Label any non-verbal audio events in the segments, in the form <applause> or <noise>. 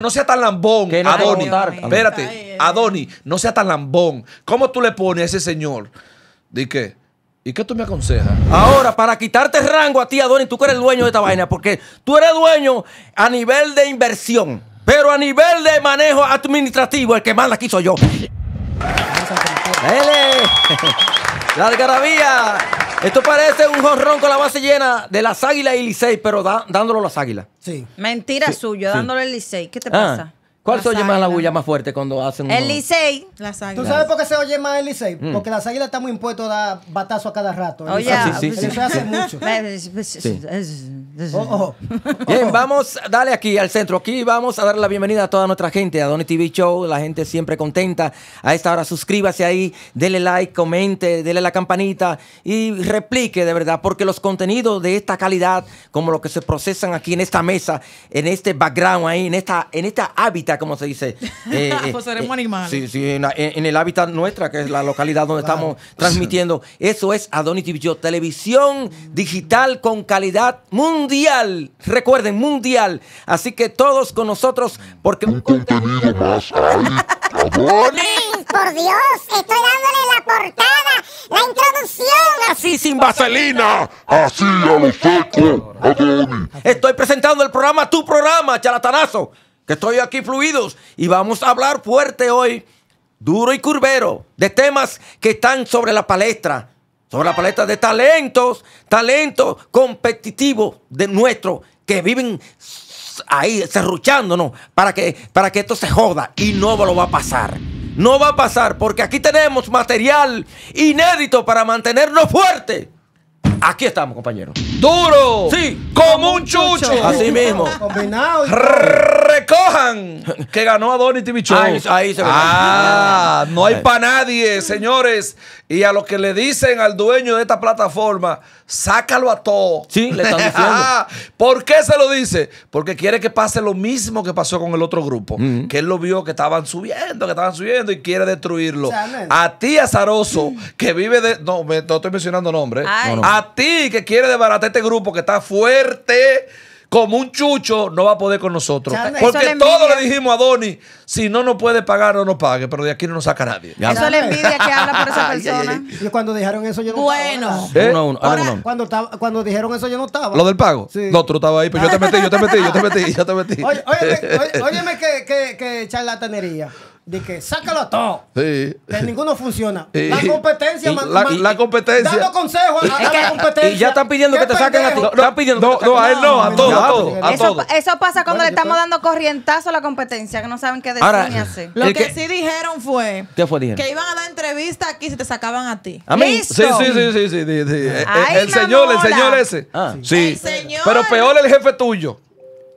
No sea tan lambón, Adoni. Espérate, Adoni, no sea tan lambón. ¿Cómo tú le pones a ese señor? ¿De qué? ¿Y qué tú me aconsejas? Ahora, para quitarte rango a ti, Adoni, tú que eres el dueño de esta vaina, porque tú eres dueño a nivel de inversión, pero a nivel de manejo administrativo, el que más la soy yo. ¡Dele! ¡La <laughs> Esto parece un jorrón con la base llena de las águilas y Licey, pero dándolo las águilas. Sí. Mentira suya, suyo, dándole el Licey. ¿Qué te ah, pasa? ¿Cuál se oye más la bulla más fuerte cuando hacen El un... Licey. Las águilas. ¿Tú sabes por qué se oye más el Licey? Mm. Porque las águilas están muy impuestas a dar batazo a cada rato. Oye, ah, sí, hace mucho. Pues, pues, Oh, oh. Bien, oh, vamos, dale aquí al centro. Aquí vamos a dar la bienvenida a toda nuestra gente, a Donny TV Show, la gente siempre contenta. A esta hora suscríbase ahí, dele like, comente, dele la campanita y replique de verdad, porque los contenidos de esta calidad, como los que se procesan aquí en esta mesa, en este background ahí, en esta, en esta hábitat, como se dice. Eh, <laughs> eh, eh, sí, sí, en, el hábitat nuestra, que es la localidad donde estamos transmitiendo. Eso es Adoni TV Show, televisión digital con calidad mundial mundial. Recuerden, mundial. Así que todos con nosotros, porque. Un contenido más. Ay, por Dios, estoy dándole la portada, la introducción. Así sin vaselina, así a lo seco, Estoy presentando el programa, tu programa, charlatanazo. Que estoy aquí fluidos y vamos a hablar fuerte hoy, duro y curvero, de temas que están sobre la palestra sobre la paleta de talentos, talentos competitivos de nuestros que viven ahí cerruchándonos para que, para que esto se joda. Y no lo va a pasar. No va a pasar porque aquí tenemos material inédito para mantenernos fuertes. Aquí estamos, compañeros. ¡Duro! Sí, como un chucho. Así mismo. Combinado. Recojan que ganó a TV Show. Ahí, ahí se Ah, no hay para nadie, señores. Y a lo que le dicen al dueño de esta plataforma sácalo a todo. Sí, le están <laughs> diciendo. ¿Por qué se lo dice? Porque quiere que pase lo mismo que pasó con el otro grupo, que él lo vio que estaban subiendo, que estaban subiendo y quiere destruirlo. A ti, azaroso, que vive de... No, estoy mencionando nombres. A ti, que quiere desbaratar este grupo que está fuerte como un chucho, no va a poder con nosotros. Porque todo le dijimos a Donny, si no nos puede pagar, no nos pague, pero de aquí no nos saca nadie. Eso le la envidia que habla por esa <laughs> persona. Y cuando dijeron eso, yo no estaba. Bueno. ¿Eh? cuando, estaba, cuando dijeron eso, yo no estaba. ¿Lo del pago? Sí. No, tú ahí, pero pues yo te metí, yo te metí, yo te metí, yo te metí. Oye, óyeme, <laughs> óyeme que, que, que charlatanería de que sácalo todo. Sí. Que ninguno funciona. La competencia, la, competencia. Dando consejos a, la competencia. Y ya están pidiendo que te saquen a ti. No, están pidiendo no, a él no, a todos, a todos. Eso, pasa cuando le estamos dando corrientazo a la competencia, que no saben qué decir Ahora, ni hacer. Lo que, sí dijeron fue ¿Qué fue, que iban a dar entrevista aquí si te sacaban a ti. ¿A mí? Sí, sí, sí, sí, sí, el, señor, el señor ese. Ah. Sí. El señor. Pero peor el jefe tuyo.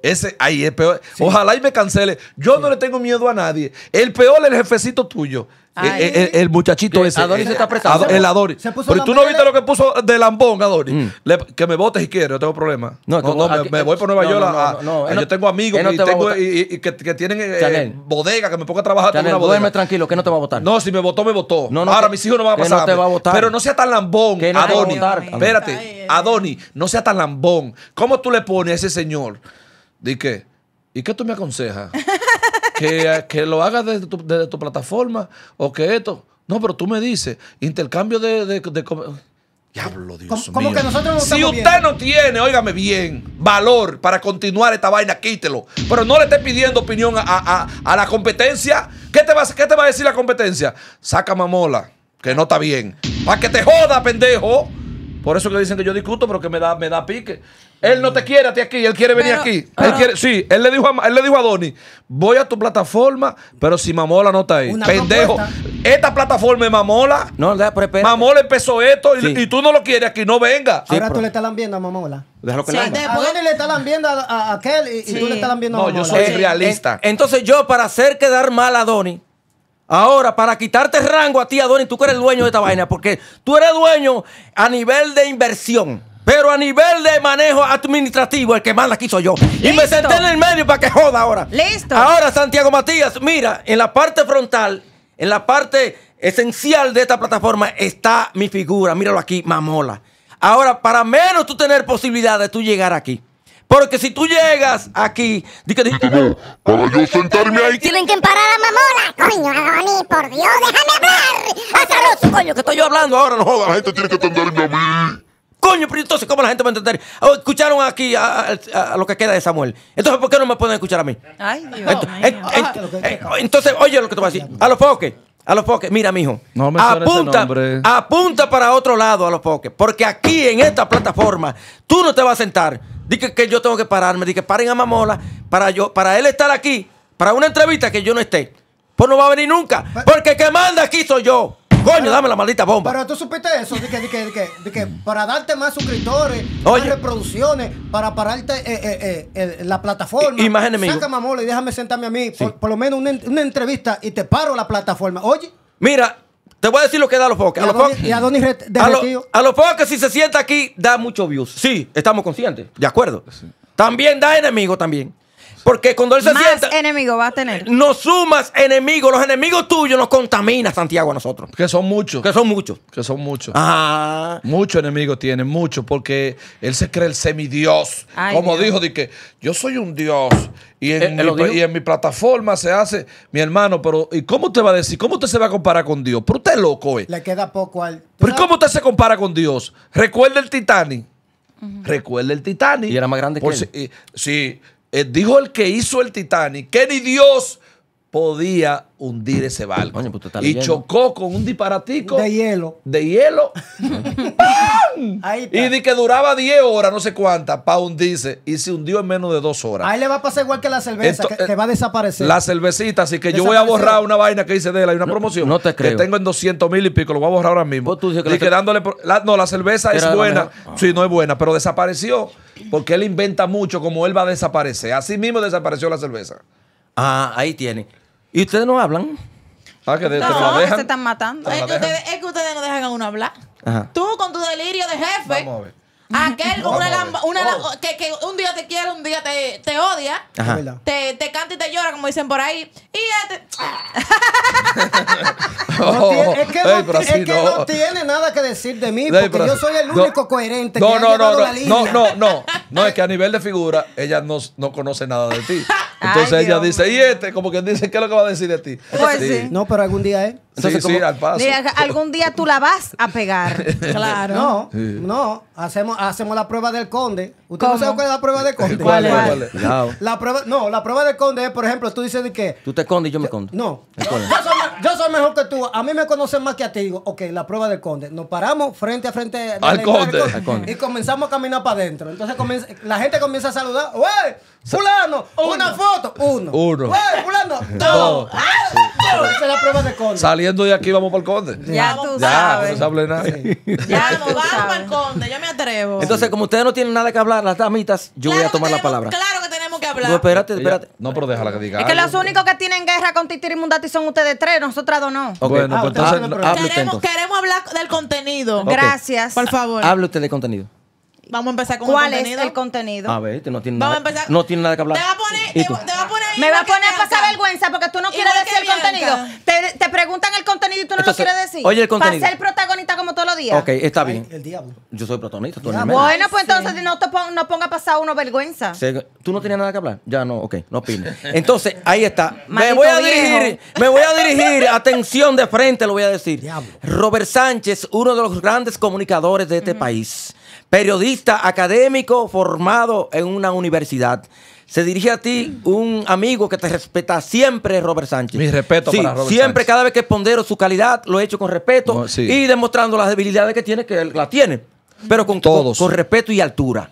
Ese, ahí es peor. Ojalá y me cancele. Yo no le tengo miedo a nadie. El peor es el jefecito tuyo. Eh, eh, el, muchachito ese. Eh, Adori se está prestando. el Adori. Pero tú no viste lo que puso de lambón, Adoni. Mm. que me votes si quieres, no tengo problema. No, no, no me, voy por Nueva York. a, yo tengo amigos y tengo, y, que, que, tienen bodega, que me ponga a trabajar con una bodega. Duerme tranquilo, que no te va a votar. No, si me votó, me votó. Ahora mis hijos no van a pasar. Te va a votar. Pero no sea tan lambón, Adori. Espérate, Adori, no sea tan lambón. ¿Cómo tú le pones a ese señor? di que, ¿y qué tú me aconsejas? <laughs> Eh, ¿Que, lo hagas desde tu, plataforma o que esto. No, pero tú me dices, intercambio de. de, Diablo, Dios mío. si usted no tiene, óigame bien, valor para continuar esta vaina, quítelo. Pero no le esté pidiendo opinión a, la competencia. ¿Qué te, va, ¿Qué te va a decir la competencia? Saca mamola, que no está bien. Para que te joda, pendejo. Por eso que dicen que yo discuto, pero que me da, me da pique. Él no te quiere a ti aquí, él quiere venir aquí. quiere, sí, él le, dijo a, él le dijo a Donny, voy a tu plataforma, pero si Mamola no está ahí. Pendejo. Esta plataforma es Mamola. No, pero Mamola empezó esto y, tú no lo quieres aquí, no venga. Ahora tú le estás lambiendo a Mamola. Déjalo que sí, le A le estás lambiendo a, a, aquel y, tú le estás lambiendo a Mamola. No, yo soy realista. Eh, entonces yo, para hacer quedar mal a Donny, Ahora, para quitarte rango a ti, a Donnie, tú que eres dueño de esta vaina, porque tú eres dueño a nivel de inversión. Pero a nivel de manejo administrativo, el que manda aquí soy yo. Y me senté en el medio para que joda ahora. Listo. Ahora, Santiago Matías, mira, en la parte frontal, en la parte esencial de esta plataforma está mi figura. Míralo aquí, mamola. Ahora, para menos tú tener posibilidad de tú llegar aquí. Porque si tú llegas aquí, di que, no, para yo sentarme ahí. Tienen que parar a mamola, coño, por Dios, déjame hablar. Hasta coño, que estoy yo hablando ahora, no jodas, la gente tiene que atenderme a mí. Coño, pero entonces, ¿cómo la gente va a entender? Ah, escucharon aquí a, lo que queda de Samuel. Entonces, ¿por qué no me pueden escuchar a mí? Ay, Dios. Entonces, eh, eh, ah, eh, entonces oye lo que te voy a decir. A los foques. A los foques, mira, mijo. No me apunta, apunta para otro lado a los foques. Porque aquí en esta plataforma, tú no te vas a sentar. Dije que yo tengo que pararme, dije que paren a Mamola para yo, para él estar aquí, para una entrevista que yo no esté. Pues no va a venir nunca. Pues- porque el que manda aquí soy yo. Coño, dame la maldita bomba. Pero tú supiste eso, de que, para darte más suscriptores, más reproducciones, para pararte eh, eh, eh, la plataforma. Imagen enemigos. Sácame y déjame sentarme a mí, por, lo menos una, entrevista y te paro la plataforma. Oye. Mira. Te voy a decir lo que da a los focos. A, los y a, a los si se sienta aquí, da mucho views. Sí, estamos conscientes. De acuerdo. También da enemigos también. Porque cuando él se Más enemigo va a tener. No sumas enemigos. Los enemigos tuyos nos contaminan, Santiago, a nosotros. Que son muchos. Que son muchos. Que son muchos. Ah. Muchos enemigos tiene, muchos, porque él se cree el semidios. Como dijo, de que yo soy un dios. ¿Eh, y en, mi, plataforma se hace, mi hermano, pero ¿y cómo te va a decir? ¿Cómo usted se va a comparar con Dios? Pero usted es loco, eh. Le queda poco al. ¿Pero cómo usted se compara con Dios? Recuerda el Titanic. Recuerda el Titanic. Y era más grande que él. Si, sí, eh, dijo el que hizo el Titanic, que ni Dios podía hundir ese barco. Pues y chocó con un disparatico de hielo. De hielo <laughs> Y di que duraba 10 horas, no sé cuánta. Pound dice, y se hundió en menos de dos horas. Ahí le va a pasar igual que la cerveza, que, eh, va a desaparecer. La cervecita, así que yo voy a borrar una vaina que hice de él, hay una promoción. No te Que tengo en 200 mil y pico, lo voy a borrar ahora mismo. y que no, la cerveza es buena. Ah. Sí, no es buena, pero desapareció porque él inventa mucho como él va a desaparecer. Así mismo desapareció la cerveza. Ah, ahí tiene. ¿Y ustedes no hablan? Ah, que no, te se están matando. Eh, es que, ustedes, no dejan a uno hablar. Tú con tu delirio de jefe. Vamos Aquel una, oh. que, un día te quiere, un día te, odia, te, te, canta y te llora, como dicen por ahí. Y este... <laughs> es que, no, tiene nada que decir de mí, porque yo soy el único coherente que no, no, no, no, <laughs> no, no, es que a nivel de figura, ella no, conoce nada de ti. <laughs> Entonces ella dice, y este, como quien dice, ¿qué es lo que va a decir de ti? Pues sí. No, pero algún día es. ¿eh? Entonces, algún día tú la vas a pegar. <laughs> claro. No, no. Hacemos, hacemos la prueba del conde. ¿Usted no sabe cuál es la prueba del conde? ¿Cuál, es? La prueba, no, la prueba del conde es, por ejemplo, tú dices de que. Tú te escondes y yo me escondo. No. Yo soy, mejor que tú. A mí me conocen más que a ti. Digo, ok, la prueba del conde. Nos paramos frente a frente al conde. Y comenzamos a caminar para adentro. Entonces la gente comienza a saludar. ¡Uy, ¡Fulano! ¡Una foto! Uno. Uno. ¡Uy! ¡Fulano! Dos. dos. Saliendo de aquí vamos para el conde. Ya, tú sabes. Ya, no se hable <laughs> Ya, vamos, vamos para el conde, yo me atrevo. Entonces, como ustedes no tienen nada que hablar, las damitas, yo voy a tomar la palabra. Claro que tenemos que hablar. No, espérate, espérate. no, pero déjala que diga. Es que los únicos que tienen guerra con Titiri Mundati son ustedes tres, nosotras dos no. Bueno, pues ah, ah, entonces, queremos, hablar del contenido. Gracias. Por favor. Hable usted de contenido. Vamos a empezar con ¿Cuál el contenido. es el contenido? A ver, no tiene, Vamos nada, empezar. no tiene nada que hablar. Te va a poner, Me va a poner a pasar vergüenza porque tú no quieres decir el contenido. Te, preguntan el contenido y tú no lo quieres decir. Oye, el contenido. Para ser protagonista como todos los días. Ok, está bien. el diablo. Yo soy protagonista, Bueno, pues entonces no, te ponga pasar uno vergüenza. tú no tienes nada que hablar. Ya no, ok, no opines. Entonces, ahí está. me voy a dirigir, me voy a dirigir, atención de frente, lo voy a decir. Diablo. Robert Sánchez, uno de los grandes comunicadores de este país periodista académico formado en una universidad. Se dirige a ti un amigo que te respeta siempre, Robert Sánchez. Mi respeto para Robert Siempre, cada vez que pondero su calidad, lo he hecho con respeto oh, y demostrando las debilidades que tiene, que él la tiene. Pero con, todo. con respeto y altura.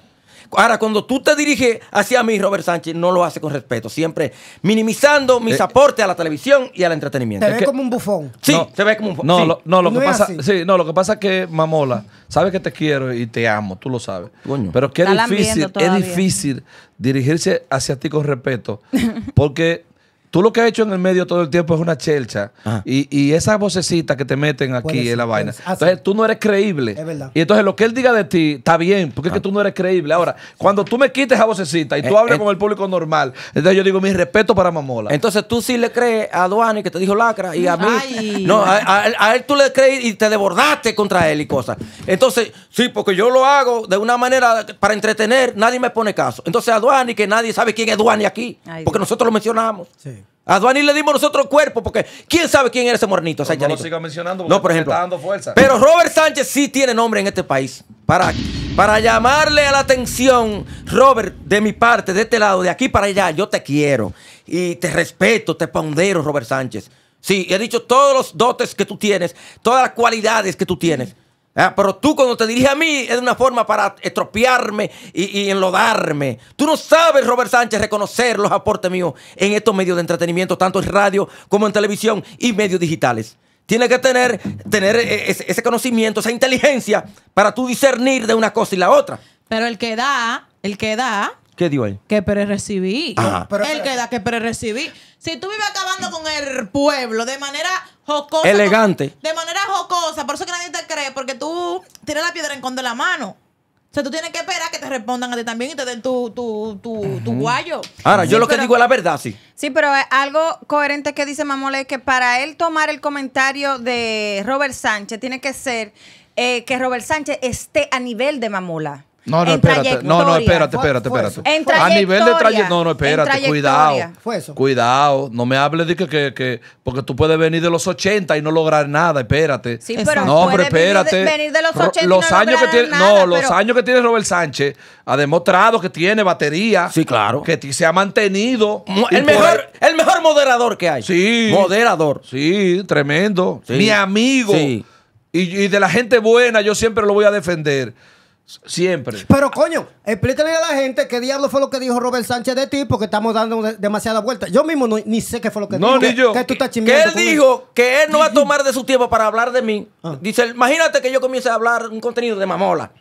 Ahora, cuando tú te diriges hacia mí, Robert Sánchez, no lo hace con respeto. Siempre minimizando mis eh, aportes a la televisión y al entretenimiento. Se ve como un bufón. Sí, se ve como un bufón. No, lo, no, lo que pasa, lo que pasa es que, Mamola, sabes que te quiero y te amo, tú lo sabes. Pero que difícil, es difícil dirigirse hacia ti con respeto. <laughs> Porque Tú lo que has hecho en el medio todo el tiempo es una chelcha. Y, y, esa vocecita que te meten aquí en la vaina. Entonces tú no eres creíble. Es verdad. Y entonces lo que él diga de ti está bien, porque es que ah. tú no eres creíble. Ahora, cuando tú me quites esa vocecita y tú eh, hablas eh. con el público normal, entonces yo digo mi respeto para Mamola. Entonces tú sí le crees a Duani que te dijo lacra y a mí. No, a, él tú le crees y te desbordaste contra él y cosas. Entonces, sí, porque yo lo hago de una manera para entretener, nadie me pone caso. Entonces a Duane, que nadie sabe quién es Duane aquí, porque nosotros lo mencionamos. Sí. A Duanil le dimos nosotros cuerpo, porque quién sabe quién era ese mornito. Ese no siga mencionando, no, por ejemplo. está dando fuerza. Pero Robert Sánchez sí tiene nombre en este país. Para, para llamarle a la atención, Robert, de mi parte, de este lado, de aquí para allá, yo te quiero. Y te respeto, te pondero, Robert Sánchez. Sí, he dicho todos los dotes que tú tienes, todas las cualidades que tú tienes. ¿Ah? pero tú cuando te diriges a mí es una forma para estropearme y, enlodarme. Tú no sabes, Robert Sánchez, reconocer los aportes míos en estos medios de entretenimiento, tanto en radio como en televisión y medios digitales. Tienes que tener, tener e, e, ese, conocimiento, esa inteligencia para tú discernir de una cosa y la otra. Pero el que da, el que da, ¿Qué dio él? Que pre recibí. Ah. El que da, que pre recibí. Si tú vives acabando con el pueblo de manera jocosa. Elegante. de manera jocosa. Por eso que nadie te cree, porque tú tienes la piedra en con de la mano. O sea, tú tienes que esperar que te respondan a ti también y te den tu, guayo. Ahora, yo lo que digo es la verdad, sí. Sí, pero algo coherente que dice Mamola es que para él tomar el comentario de Robert Sánchez tiene que ser eh, que Robert Sánchez esté a nivel de Mamola. No, no, espérate. No, no, espérate, espérate, espérate. a nivel de trayectoria. No, no, espérate, cuidado. Cuidado. No me hables de que, Porque tú puedes venir de los 80 y no lograr nada, espérate. No, pero espérate. los años que tiene, No, los años que tiene Robert Sánchez ha demostrado que tiene batería. Sí, claro. Que se ha mantenido. El mejor, el mejor moderador que hay. Sí. Moderador. Sí, tremendo. Mi amigo. Y, y de la gente buena, yo siempre lo voy a defender. Siempre. Pero coño, explícale a la gente qué diablo fue lo que dijo Robert Sánchez de ti, porque estamos dando demasiada vuelta. Yo mismo ni sé qué fue lo que no, dijo. Ni yo. Que, tú estás que él dijo que él no va a tomar de su tiempo para hablar de mí. Ah. Dice, imagínate que yo comience a hablar un contenido de mamola.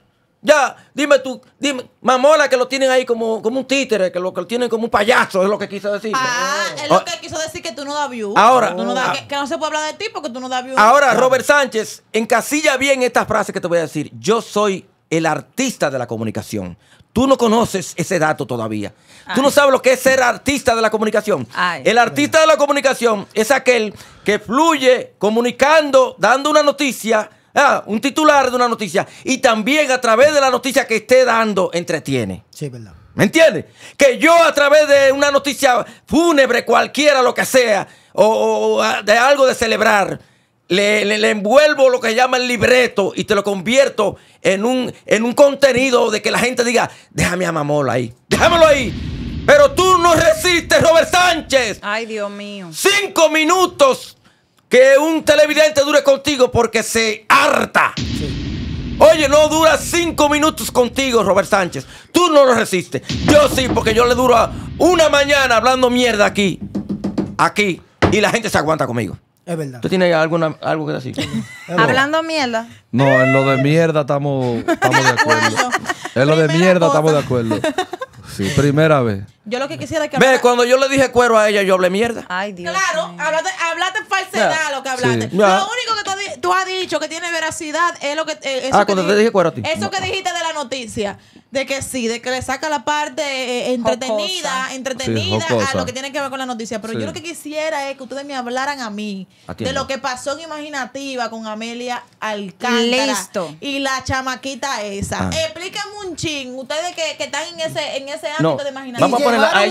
Ya, dime tú, dime, mamola que lo tienen ahí como, como un títere, que lo que tienen como un payaso, es lo que quiso decir. Ah, es lo que quiso decir que tú no das view. Ahora, ah. que, no se puede hablar de ti porque tú no das view. Ahora, Robert Sánchez encasilla bien estas frases que te voy a decir. Yo soy el artista de la comunicación. Tú no conoces ese dato todavía. Tú no sabes lo que es ser artista de la comunicación. el artista de la comunicación es aquel que fluye comunicando, dando una noticia, ah, un titular de una noticia, y también a través de la noticia que esté dando, entretiene. Sí, verdad. ¿Me entiendes? Que yo a través de una noticia fúnebre, cualquiera, lo que sea, o ah, de algo de celebrar, le, envuelvo lo que se llama el libreto y te lo convierto en un, en un contenido de que la gente diga, déjame a Mamola ahí, déjamelo ahí. Pero tú no resistes, Robert Sánchez. Ay, Dios mío. Cinco minutos que un televidente dure contigo porque se harta. Oye, no dura cinco minutos contigo, Robert Sánchez. Tú no lo resistes. Yo sí, porque yo le duro una mañana hablando mierda aquí. Aquí. Y la gente se aguanta conmigo. Es verdad. ¿Tú tienes alguna, algo que decir? <laughs> Hablando mierda. No, en lo de mierda estamos, de acuerdo. en lo de mierda estamos de acuerdo. Sí, primera vez. Yo lo que quisiera es que. Ve, cuando yo le dije cuero a ella, yo hablé mierda. Ay, Dios. Claro, hablaste, falsedad lo que hablaste. Lo único que tú has, dicho que tiene veracidad es lo que. Eh, ah, cuando te dije cuero a ti. Eso que dijiste de la noticia de que sí, de que le saca la parte eh, eh, entretenida, entretenida a lo que tiene que ver con la noticia. Pero yo lo que quisiera es que ustedes me hablaran a mí de lo que pasó en Imaginativa con Amelia Alcántara y la chamaquita esa. Ah. Explíquenme un ching, ustedes que, están en ese, en ese ámbito de Imaginativa. Vamos a ponerla a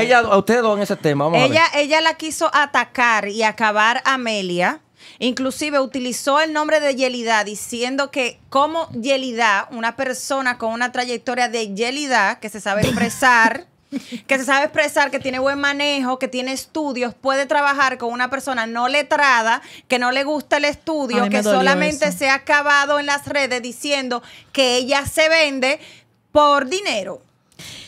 ella, a ustedes dos en ese tema. ella, ella la quiso atacar y acabar a Amelia Inclusive utilizó el nombre de Yelida diciendo que como Yelida, una persona con una trayectoria de Yelida que se sabe expresar, <laughs> que se sabe expresar, que tiene buen manejo, que tiene estudios, puede trabajar con una persona no letrada, que no le gusta el estudio, que solamente se ha acabado en las redes diciendo que ella se vende por dinero.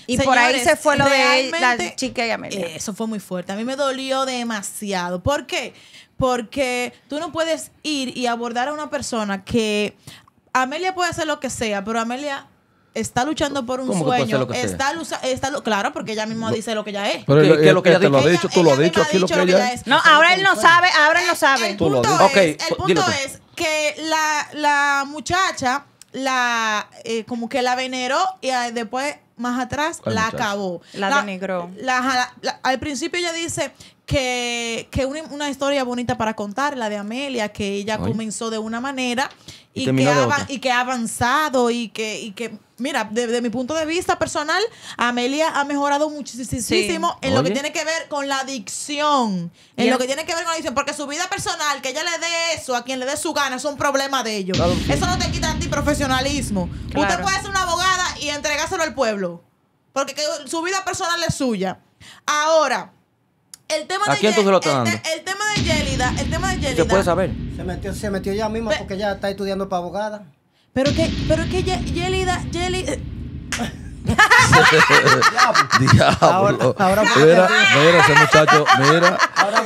Y por ahí se fue lo de la chica y Amelia. Eso fue muy fuerte. A mí me dolió demasiado. ¿Por qué? porque tú no puedes ir y abordar a una persona que Amelia puede hacer lo que sea, pero Amelia está luchando por un sueño. está, luchando está claro, porque ella misma dice lo que ella es. Pero ¿Qué, lo que ella, dice? lo ha dicho, tú lo has dicho aquí lo que ella, es. No, ahora él no sabe, ahora él no sabe. El, pues, punto, es, el punto es, que la, la muchacha la eh, como que la veneró y eh, después más atrás la acabó. La, denigró. al principio ella dice que, una, historia bonita para contar, la de Amelia, que ella comenzó de una manera y, que, ha, y que ha avanzado y que, y que mira, desde mi punto de vista personal, Amelia ha mejorado muchísimo en lo que tiene que ver con la adicción. En lo que tiene que ver con la adicción. Porque su vida personal, que ella le dé eso a quien le dé su gana, es un problema de ellos. Eso no te quita antiprofesionalismo. Usted puede ser una abogada y entregárselo al pueblo. Porque su vida personal es suya. Ahora el tema ¿A de quién tú se lo estás dando? El, tema de Yelida, el tema de Yelida. Se puede saber. Se metió, se metió ya misma porque ya está estudiando para abogada. Pero que, pero que Ye Yelida, Yelida. Diablo. Ahora, ahora mira, mira ese muchacho, mira. Ahora,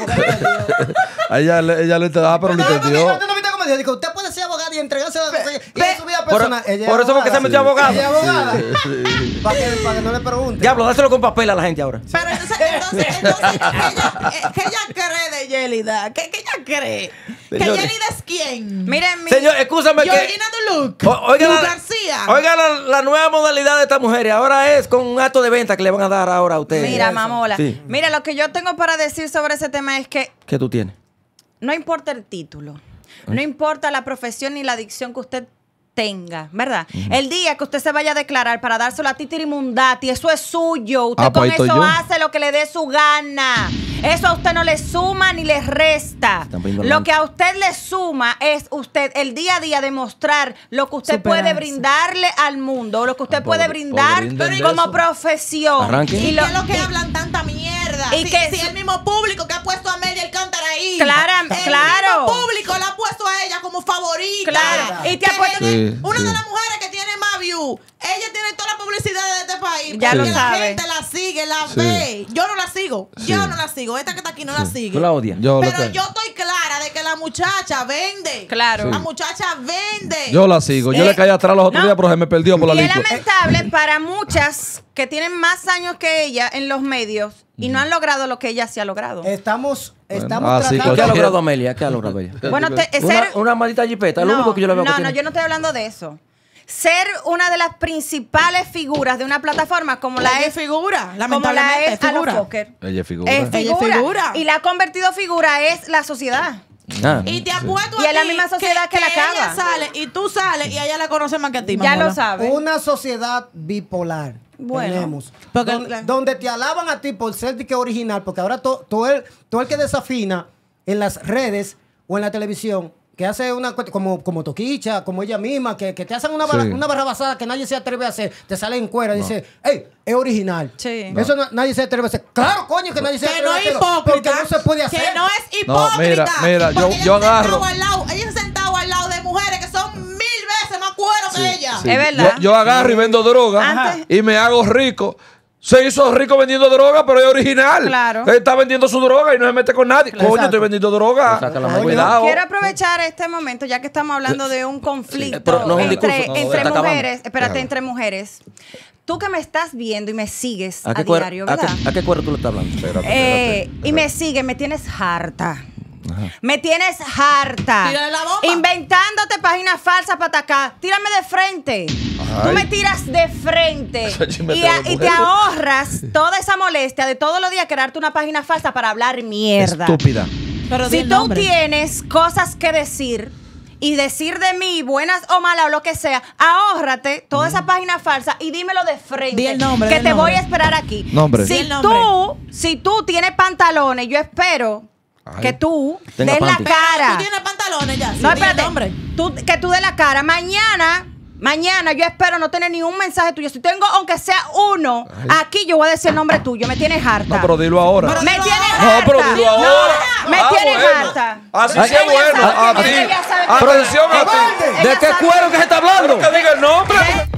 ella, ella lo entendió, pero lo entendió dijo, dijo, usted puede ser abogada y entregarse a la consejera? y en su vida personal. Por, ella por eso porque se metió abogada. Ella es <laughs> abogada. Para, que, que, no le pregunten. Diablo, dáselo con papel a la gente ahora. Pero entonces, entonces, entonces ¿qué ella eh, cree de Yelida? ¿Qué, qué ella cree? ¿Que Yelida es quién? Miren, mi, Señor, escúchame que... Georgina Duluc. Oiga, García. oiga la, nueva modalidad de estas mujeres. Ahora es con un acto de venta que le van a dar ahora a ustedes. Mira, mamola. Mira, lo que yo tengo para decir sobre ese tema es que... ¿Qué tú tienes? No importa el título. No importa la profesión ni la adicción que usted tenga, ¿verdad? El día que usted se vaya a declarar para dárselo a Titirimundati, eso es suyo. Usted ah, pues, con eso hace lo que le dé su gana. Eso a usted no le suma ni le resta. Lo que a usted le suma es usted el día a día demostrar lo que usted puede brindarle al mundo, lo que usted puede brindar como profesión. Y que hablan tanta mierda. Y si, si el mismo público que ha puesto a media el Clara, el claro. público la ha puesto a ella como favorita. Y te ha puesto una de las mujeres que tiene más views. Ella tiene toda la publicidad de este país. Ya La gente la sigue, la ve. Yo no la sigo. Yo no la sigo. Esta que está aquí no la sigue. yo la odio. Pero yo estoy clara de que la muchacha vende. Claro. La muchacha vende. Yo la sigo. Yo le eh, caí atrás los otros días, pero se me perdió por la lista. Es lamentable para muchas que tienen más años que ella en los medios y no han logrado lo que ella sí ha logrado. Estamos, estamos ah, tratando. ¿Qué ha logrado Amelia? ¿Qué ha logrado ella? <laughs> bueno, ser... una, maldita jipeta, no, lo único que yo le veo No, no, yo no estoy hablando de eso. Ser una de las principales figuras de una plataforma como la es figura, como la es figura. ella figura. Es figura. Ella figura. Y la ha convertido figura es la sociedad. Ah, y te apuesto y es la misma sociedad que, la cava? Ella sale y tú sales y ella la conoce más que a ti. Ya lo sabes. Una sociedad bipolar. Bueno, Donde, te alaban a ti por ser que original, porque ahora todo el, el que desafina en las redes o en la televisión, que hace una como, como Toquicha, como ella misma, que, que te hacen una, barra, basada una barrabasada que nadie se atreve a hacer, te sale en cuera y dice, hey, es original. Eso nadie se atreve a hacer. Claro, coño, que nadie se atreve a hacer. Que no es hipócrita. Porque no se puede hacer. Que no es hipócrita. mira, mira, yo, yo agarro ella. Es verdad. Yo, agarro y vendo droga y me hago rico. Se hizo rico vendiendo droga, pero es original. Claro. está vendiendo su droga y no se mete con nadie. Coño, estoy vendiendo droga. Pues Cuidado. Quiero aprovechar este momento, ya que estamos hablando de un conflicto entre, mujeres. Espérate, entre mujeres. Tú que me estás viendo y me sigues a, diario, qué- a qué tú le estás hablando? Eh, y me sigues, me tienes harta. Me tienes harta. Inventándote páginas falsas para atacar. Tírame de frente. Tú me tiras de frente. <laughs> Y, te ahorras <laughs> toda esa molestia de todos los días crearte una página falsa para hablar mierda. Estúpida. Pero si tú tienes cosas que decir, y decir de mí, buenas o malas o lo que sea, ahórrate toda esa mm. página falsa y dímelo de frente. Que te voy a esperar aquí. Si, tú, si tú tienes pantalones, yo espero que tú des la cara. Tú tienes pantalones ya. No, espérate. Hombre. Tú, que tú des la cara. Mañana. Mañana yo espero no tener ningún mensaje tuyo. Si tengo, aunque sea uno, aquí yo voy a decir el nombre tuyo. Me tienes harta. No, pero dilo ahora. me tienes harta. No, pero dilo ahora. me ah, tienes harta. Así es bueno. Sabe, a ti. Atención a ti. ¿De qué cuero que se está hablando? Que diga el nombre.